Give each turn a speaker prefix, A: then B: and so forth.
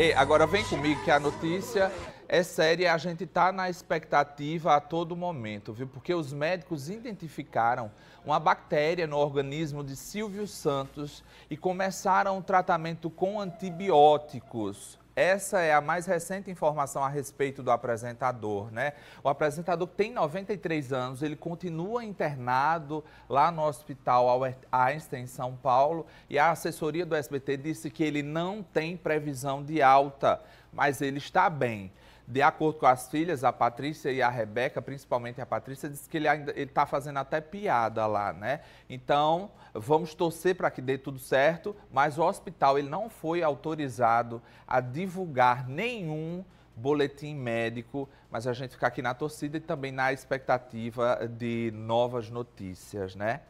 A: Ei, agora vem comigo que a notícia é séria a gente está na expectativa a todo momento, viu? Porque os médicos identificaram uma bactéria no organismo de Silvio Santos e começaram o tratamento com antibióticos. Essa é a mais recente informação a respeito do apresentador, né? O apresentador tem 93 anos, ele continua internado lá no Hospital Einstein, em São Paulo, e a assessoria do SBT disse que ele não tem previsão de alta, mas ele está bem. De acordo com as filhas, a Patrícia e a Rebeca, principalmente a Patrícia, disse que ele ainda ele está fazendo até piada lá, né? Então, vamos torcer para que dê tudo certo, mas o hospital ele não foi autorizado a divulgar nenhum boletim médico, mas a gente fica aqui na torcida e também na expectativa de novas notícias, né?